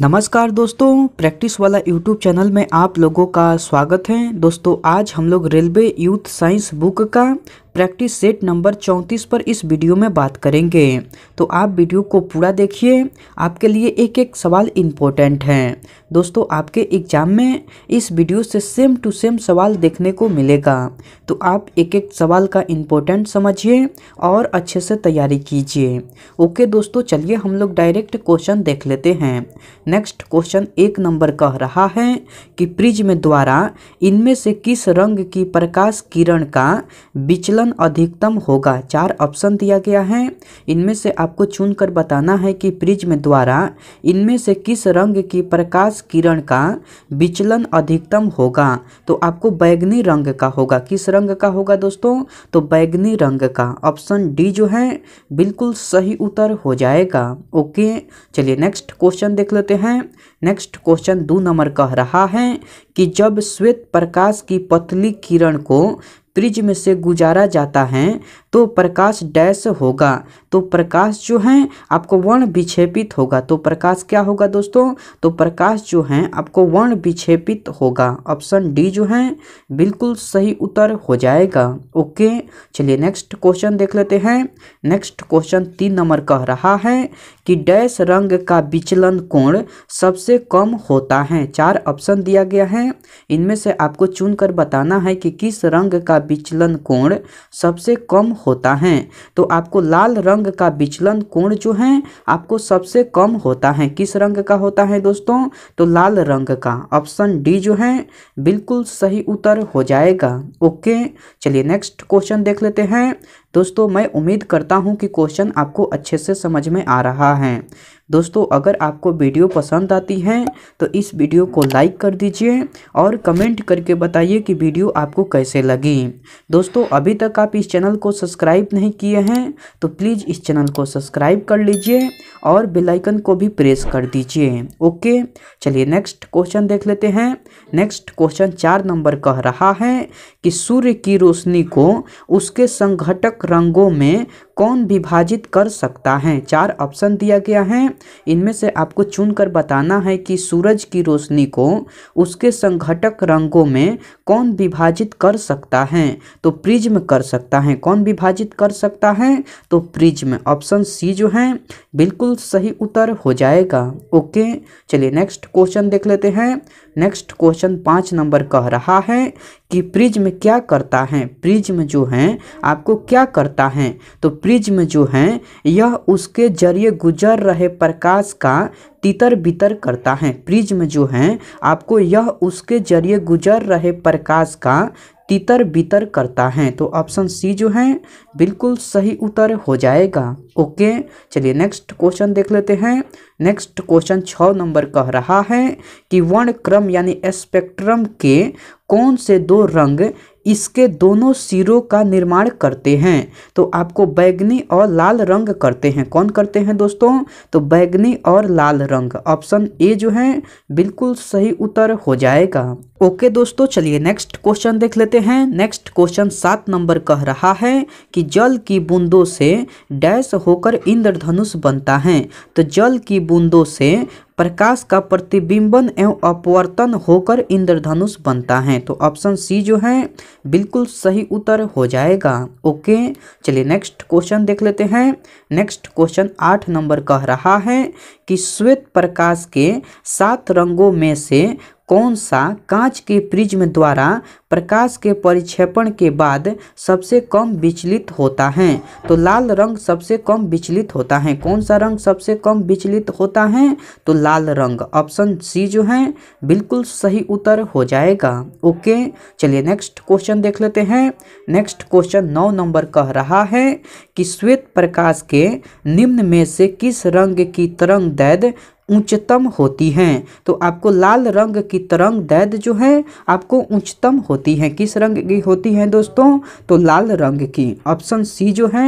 नमस्कार दोस्तों प्रैक्टिस वाला यूट्यूब चैनल में आप लोगों का स्वागत है दोस्तों आज हम लोग रेलवे यूथ साइंस बुक का प्रैक्टिस सेट नंबर चौंतीस पर इस वीडियो में बात करेंगे तो आप वीडियो को पूरा देखिए आपके लिए एक एक सवाल इम्पोर्टेंट हैं दोस्तों आपके एग्जाम में इस वीडियो से सेम टू सेम सवाल देखने को मिलेगा तो आप एक एक सवाल का इम्पोर्टेंट समझिए और अच्छे से तैयारी कीजिए ओके दोस्तों चलिए हम लोग डायरेक्ट क्वेश्चन देख लेते हैं नेक्स्ट क्वेश्चन एक नंबर कह रहा है कि प्रिज में द्वारा इनमें से किस रंग की प्रकाश किरण का विचलन आकलन अधिकतम होगा चार ऑप्शन दिया गया है इनमें से आपको चुनकर बताना है कि प्रिज्म द्वारा इनमें से किस रंग की प्रकाश किरण का विचलन अधिकतम होगा तो आपको बैगनी रंग का होगा किस रंग का होगा दोस्तों तो बैगनी रंग का ऑप्शन डी जो है बिल्कुल सही उत्तर हो जाएगा ओके चलिए नेक्स्ट क्वेश्चन देख लेते हैं नेक्स्ट क्वेश्चन दो नंबर कह रहा है कि जब श्वेत प्रकाश की पतली किरण को फ्रिज में से गुजारा जाता है तो प्रकाश डैश होगा तो प्रकाश जो है आपको वर्ण विक्षेपित होगा तो प्रकाश क्या होगा दोस्तों तो प्रकाश जो है आपको वर्ण विक्षेपित होगा ऑप्शन डी जो है बिल्कुल सही उत्तर हो जाएगा ओके चलिए नेक्स्ट क्वेश्चन देख लेते हैं नेक्स्ट क्वेश्चन तीन नंबर कह रहा है कि डैश रंग का विचलन कोण सबसे कम होता है चार ऑप्शन दिया गया है इनमें से आपको चुनकर बताना है कि किस रंग का विचलन कोण सबसे कम होता है तो आपको लाल रंग का विचलन कोण जो है आपको सबसे कम होता है किस रंग का होता है दोस्तों तो लाल रंग का ऑप्शन डी जो है बिल्कुल सही उत्तर हो जाएगा ओके चलिए नेक्स्ट क्वेश्चन देख लेते हैं दोस्तों मैं उम्मीद करता हूँ कि क्वेश्चन आपको अच्छे से समझ में आ रहा है दोस्तों अगर आपको वीडियो पसंद आती है तो इस वीडियो को लाइक कर दीजिए और कमेंट करके बताइए कि वीडियो आपको कैसे लगी दोस्तों अभी तक आप इस चैनल को सब्सक्राइब नहीं किए हैं तो प्लीज़ इस चैनल को सब्सक्राइब कर लीजिए और बेलाइकन को भी प्रेस कर दीजिए ओके चलिए नेक्स्ट क्वेश्चन देख लेते हैं नेक्स्ट क्वेश्चन चार नंबर कह रहा है कि सूर्य की रोशनी को उसके संघटक रंगों में कौन विभाजित कर सकता है चार ऑप्शन दिया गया है इनमें से आपको चुनकर बताना है कि सूरज की रोशनी को उसके संघटक रंगों में कौन विभाजित कर सकता है तो प्रिज्म कर सकता है कौन विभाजित कर सकता है तो प्रिज्म ऑप्शन सी जो है बिल्कुल सही उत्तर हो जाएगा ओके चलिए नेक्स्ट क्वेश्चन देख लेते हैं नेक्स्ट क्वेश्चन पाँच नंबर कह रहा है कि प्रिज्म क्या करता है प्रिज्म जो है आपको क्या करता है तो प्रिज्म जो है यह उसके जरिए गुजर रहे प्रकाश का तितर बितर करता है प्रिज्म जो है आपको यह उसके जरिए गुजर रहे प्रकाश का तितर बितर करता है तो ऑप्शन सी जो है बिल्कुल सही उत्तर हो जाएगा ओके चलिए नेक्स्ट क्वेश्चन देख लेते हैं नेक्स्ट क्वेश्चन छ नंबर कह रहा है कि वर्ण क्रम यानी स्पेक्ट्रम के कौन से दो रंग इसके दोनों सिरों का निर्माण करते हैं तो आपको बैगनी और लाल रंग करते हैं कौन करते हैं दोस्तों तो बैगनी और लाल रंग ऑप्शन ए जो है बिल्कुल सही उत्तर हो जाएगा ओके दोस्तों चलिए नेक्स्ट क्वेश्चन देख लेते हैं नेक्स्ट क्वेश्चन सात नंबर कह रहा है कि जल की बूंदों से डैश होकर इंद्रधनुष बनता है तो जल की बूंदों से प्रकाश का प्रतिबिंबन एवं अपवर्तन होकर इंद्रधनुष बनता है तो ऑप्शन सी जो है बिल्कुल सही उत्तर हो जाएगा ओके चलिए नेक्स्ट क्वेश्चन देख लेते हैं नेक्स्ट क्वेश्चन आठ नंबर कह रहा है कि श्वेत प्रकाश के सात रंगों में से कौन सा कांच के प्रिज्म द्वारा प्रकाश के परिक्षेपण के बाद सबसे कम विचलित होता है तो लाल रंग सबसे कम विचलित होता है कौन सा रंग सबसे कम विचलित होता है तो लाल रंग ऑप्शन सी जो है बिल्कुल सही उत्तर हो जाएगा ओके चलिए नेक्स्ट क्वेश्चन देख लेते हैं नेक्स्ट क्वेश्चन नौ नंबर कह रहा है कि श्वेत प्रकाश के निम्न में से किस रंग की तरंग दैद उच्चतम होती हैं तो आपको लाल रंग की तरंग दैद जो है आपको उच्चतम होती होती हैं किस रंग की होती हैं दोस्तों तो लाल रंग की ऑप्शन सी जो है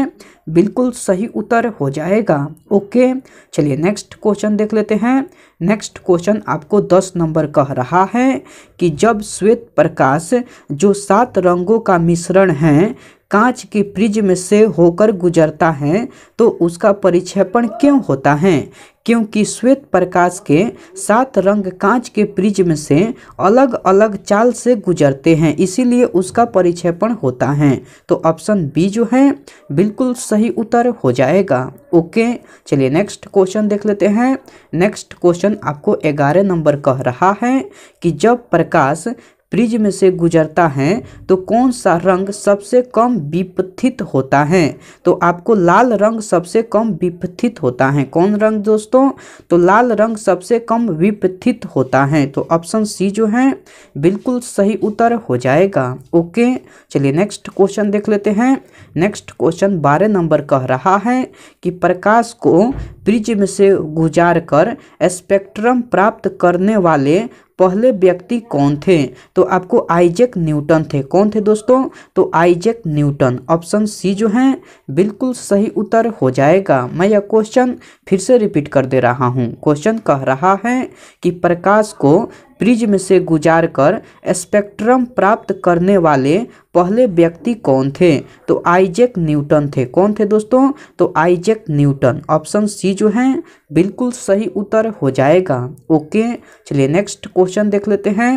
बिल्कुल सही उत्तर हो जाएगा ओके चलिए नेक्स्ट क्वेश्चन देख लेते हैं नेक्स्ट क्वेश्चन आपको दस नंबर कह रहा है कि जब श्वेत प्रकाश जो सात रंगों का मिश्रण है कांच के प्रिज्म से होकर गुजरता है तो उसका परिक्षेपण क्यों होता है क्योंकि श्वेत प्रकाश के सात रंग कांच के प्रिज्म से अलग अलग चाल से गुजरते हैं इसीलिए उसका परिक्षेपण होता है तो ऑप्शन बी जो है बिल्कुल सही उत्तर हो जाएगा ओके चलिए नेक्स्ट क्वेश्चन देख लेते हैं नेक्स्ट क्वेश्चन क्वेश्चन आपको ग्यारह नंबर कह रहा है कि जब प्रकाश प्रिज्म से गुजरता है तो कौन सा रंग सबसे कम विपथित होता है तो आपको लाल रंग सबसे कम विपथित होता है कौन रंग दोस्तों तो लाल रंग सबसे कम विपथित होता है तो ऑप्शन सी जो है बिल्कुल सही उत्तर हो जाएगा ओके चलिए नेक्स्ट क्वेश्चन देख लेते हैं नेक्स्ट क्वेश्चन बारह नंबर कह रहा है कि प्रकाश को प्रिज्म से गुजार कर स्पेक्ट्रम प्राप्त करने वाले पहले व्यक्ति कौन थे तो आपको आइजेक न्यूटन थे कौन थे दोस्तों तो आइजेक न्यूटन ऑप्शन सी जो है बिल्कुल सही उत्तर हो जाएगा मैं यह क्वेश्चन फिर से रिपीट कर दे रहा हूँ क्वेश्चन कह रहा है कि प्रकाश को प्रिज्म से गुजार कर स्पेक्ट्रम प्राप्त करने वाले पहले व्यक्ति कौन थे तो आइजेक न्यूटन थे कौन थे दोस्तों तो आइजेक न्यूटन ऑप्शन सी जो है बिल्कुल सही उत्तर हो जाएगा ओके चलिए नेक्स्ट क्वेश्चन देख लेते हैं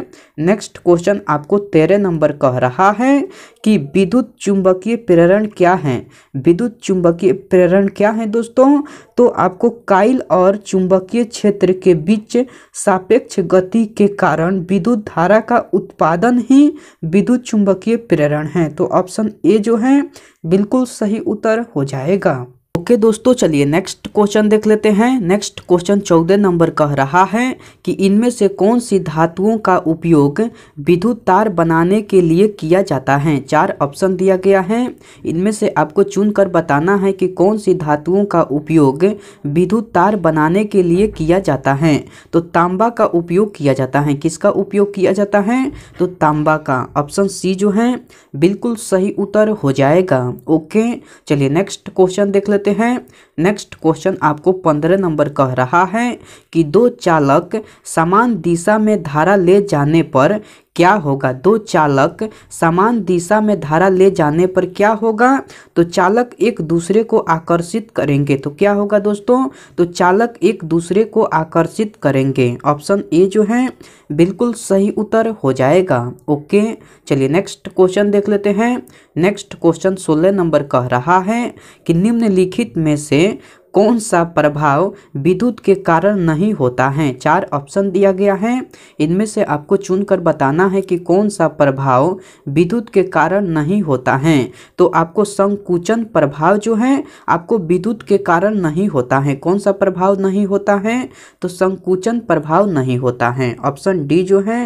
नेक्स्ट क्वेश्चन आपको तेरह नंबर कह रहा है कि विद्युत चुंबकीय प्रेरण क्या है विद्युत चुंबकीय प्रेरण क्या है दोस्तों तो आपको काइल और चुंबकीय क्षेत्र के बीच सापेक्ष गति के कारण विद्युत धारा का उत्पादन ही विद्युत चुंबकीय प्रेरण पर्यावरण है तो ऑप्शन ए जो है बिल्कुल सही उत्तर हो जाएगा ओके दोस्तों चलिए नेक्स्ट क्वेश्चन देख लेते हैं नेक्स्ट क्वेश्चन चौदह नंबर कह रहा है कि इनमें से कौन सी धातुओं का उपयोग विद्युत तार बनाने के लिए किया जाता है चार ऑप्शन दिया गया है इनमें से आपको चुनकर बताना है कि कौन सी धातुओं का उपयोग विद्युत तार बनाने के लिए किया जाता है तो तांबा का उपयोग किया जाता है किसका उपयोग किया जाता है तो तांबा का ऑप्शन सी जो है बिल्कुल सही उत्तर हो जाएगा ओके चलिए नेक्स्ट क्वेश्चन देख लेते हैं हैं नेक्स्ट क्वेश्चन आपको पंद्रह नंबर कह रहा है कि दो चालक समान दिशा में धारा ले जाने पर क्या होगा दो चालक समान दिशा में धारा ले जाने पर क्या होगा तो चालक एक दूसरे को आकर्षित करेंगे तो क्या होगा दोस्तों तो चालक एक दूसरे को आकर्षित करेंगे ऑप्शन ए जो है बिल्कुल सही उत्तर हो जाएगा ओके चलिए नेक्स्ट क्वेश्चन देख लेते हैं नेक्स्ट क्वेश्चन सोलह नंबर कह रहा है कि निम्नलिखित में से कौन सा प्रभाव विद्युत के कारण नहीं होता है चार ऑप्शन दिया गया है इनमें से आपको चुनकर बताना है कि कौन सा प्रभाव विद्युत के कारण नहीं होता है तो आपको संकुचन प्रभाव जो है आपको विद्युत के कारण नहीं होता है कौन सा प्रभाव नहीं होता है तो संकुचन प्रभाव नहीं होता है ऑप्शन डी जो है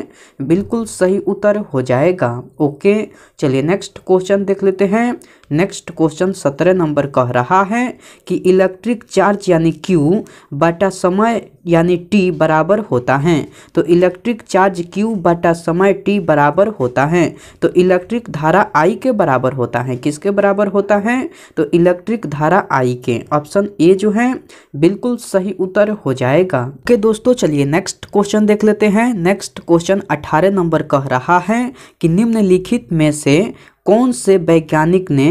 बिल्कुल सही उत्तर हो जाएगा ओके चलिए नेक्स्ट क्वेश्चन देख लेते हैं नेक्स्ट क्वेश्चन सत्रह नंबर कह रहा है कि इलेक्ट्रिक चार्ज यानी क्यू बटा समय यानी टी बराबर होता है तो इलेक्ट्रिक चार्ज क्यू बटा समय टी बराबर होता है तो इलेक्ट्रिक धारा आई के बराबर होता है किसके बराबर होता है तो इलेक्ट्रिक धारा आई के ऑप्शन ए जो है बिल्कुल सही उत्तर हो जाएगा ओके दोस्तों चलिए नेक्स्ट क्वेश्चन देख लेते हैं नेक्स्ट क्वेश्चन अठारह नंबर कह रहा है कि निम्नलिखित में से कौन से वैज्ञानिक ने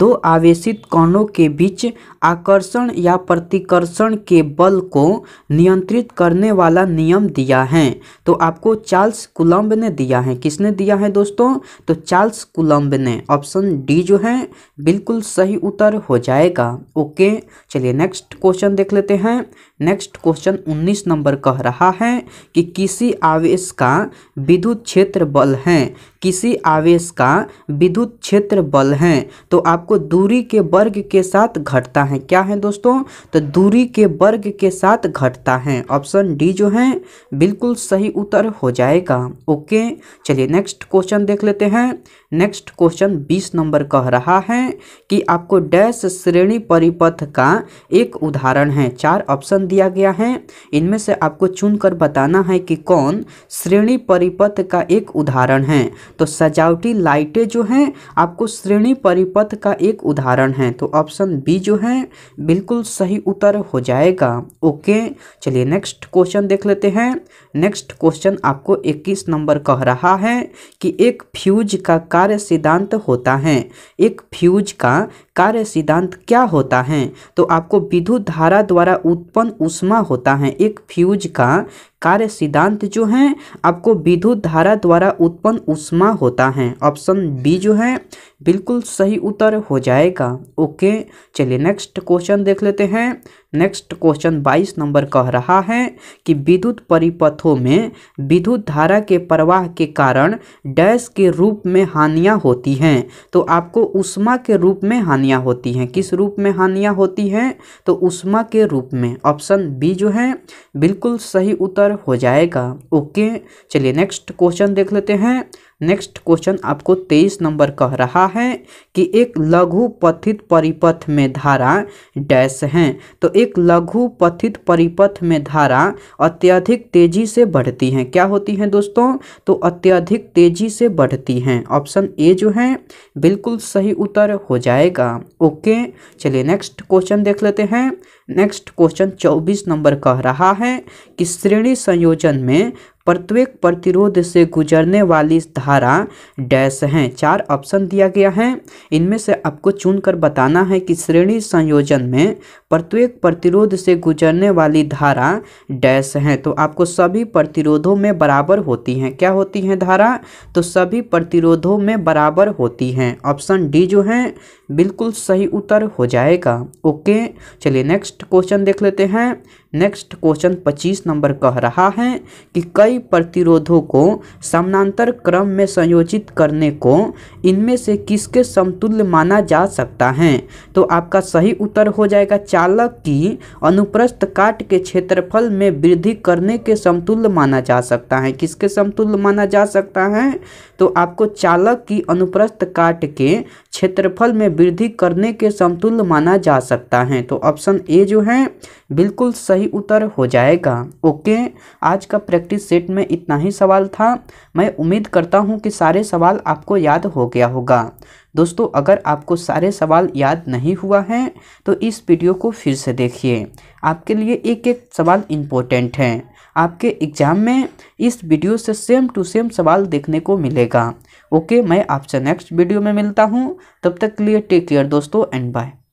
दो आवेशित कणों के बीच आकर्षण या प्रतिकर्षण के बल को नियंत्रित करने वाला नियम दिया है तो आपको चार्ल्स कुलम्ब ने दिया है किसने दिया है दोस्तों तो चार्ल्स कुलम्ब ने ऑप्शन डी जो है बिल्कुल सही उत्तर हो जाएगा ओके चलिए नेक्स्ट क्वेश्चन देख लेते हैं नेक्स्ट क्वेश्चन 19 नंबर कह रहा है कि किसी आवेश का विद्युत क्षेत्र बल है किसी आवेश का विद्युत क्षेत्र बल है तो आपको दूरी के वर्ग के साथ घटता है क्या है दोस्तों तो दूरी के वर्ग के साथ घटता है ऑप्शन डी जो है बिल्कुल सही उत्तर हो जाएगा ओके चलिए नेक्स्ट क्वेश्चन देख लेते हैं नेक्स्ट क्वेश्चन 20 नंबर कह रहा है कि आपको डैश श्रेणी परिपथ का एक उदाहरण है चार ऑप्शन दिया गया है इनमें से आपको चुनकर बताना है कि कौन श्रेणी परिपथ का एक उदाहरण है तो सजावटी लाइटें जो हैं आपको श्रेणी परिपथ का एक उदाहरण है तो ऑप्शन बी जो है बिल्कुल सही उत्तर हो जाएगा ओके चलिए नेक्स्ट क्वेश्चन देख लेते हैं नेक्स्ट क्वेश्चन आपको 21 नंबर कह रहा है कि एक फ्यूज का कार्य सिद्धांत होता है एक फ्यूज का कार्य सिद्धांत क्या होता है तो आपको विद्युत धारा द्वारा उत्पन्न ऊष्मा होता है एक फ्यूज का कार्य सिद्धांत जो हैं आपको विद्युत धारा द्वारा उत्पन्न उष्मा होता है ऑप्शन बी जो है बिल्कुल सही उत्तर हो जाएगा ओके चलिए नेक्स्ट क्वेश्चन देख लेते हैं नेक्स्ट क्वेश्चन बाईस नंबर कह रहा है कि विद्युत परिपथों में विद्युत धारा के प्रवाह के कारण डैश के रूप में हानियां होती हैं तो आपको उष्मा के रूप में हानियां होती हैं किस रूप में हानियां होती हैं तो उष्मा के रूप में ऑप्शन बी जो है बिल्कुल सही उत्तर हो जाएगा ओके चलिए नेक्स्ट क्वेश्चन देख लेते हैं नेक्स्ट क्वेश्चन आपको तेईस नंबर कह रहा है कि एक लघु पथित परिपथ में धारा डैश हैं तो एक लघु पथित परिपथ में धारा अत्यधिक तेजी से बढ़ती हैं क्या होती हैं दोस्तों तो अत्यधिक तेजी से बढ़ती हैं ऑप्शन ए जो है बिल्कुल सही उत्तर हो जाएगा ओके चलिए नेक्स्ट क्वेश्चन देख लेते हैं नेक्स्ट क्वेश्चन 24 नंबर कह रहा है कि श्रेणी संयोजन में प्रत्येक प्रतिरोध से गुजरने वाली धारा डैश हैं चार ऑप्शन दिया गया है इनमें से आपको चुनकर बताना है कि श्रेणी संयोजन में प्रत्येक प्रतिरोध से गुजरने वाली धारा डैश हैं तो आपको सभी प्रतिरोधों में बराबर होती हैं क्या होती हैं धारा तो सभी प्रतिरोधों में बराबर होती हैं ऑप्शन डी जो है बिल्कुल सही उत्तर हो जाएगा ओके चलिए नेक्स्ट क्वेश्चन देख लेते हैं नेक्स्ट क्वेश्चन 25 नंबर कह रहा है कि कई प्रतिरोधों को समानांतर क्रम में संयोजित करने को इनमें से किसके समतुल्य माना जा सकता है तो आपका सही उत्तर हो जाएगा चालक की अनुप्रस्थ काट के क्षेत्रफल में वृद्धि करने के समतुल्य माना जा सकता है किसके समतुल्य माना जा सकता है तो आपको चालक की अनुप्रस्थ काट के क्षेत्रफल में वृद्धि करने के समतुल्य माना जा सकता है तो ऑप्शन ए जो है बिल्कुल सही उत्तर हो जाएगा ओके आज का प्रैक्टिस सेट में इतना ही सवाल था मैं उम्मीद करता हूँ कि सारे सवाल आपको याद हो गया होगा दोस्तों अगर आपको सारे सवाल याद नहीं हुआ है तो इस वीडियो को फिर से देखिए आपके लिए एक एक सवाल इम्पोर्टेंट है आपके एग्जाम में इस वीडियो से सेम टू सेम सवाल देखने को मिलेगा ओके मैं आपसे नेक्स्ट वीडियो में मिलता हूँ तब तक के लिए टेक केयर दोस्तों एंड बाय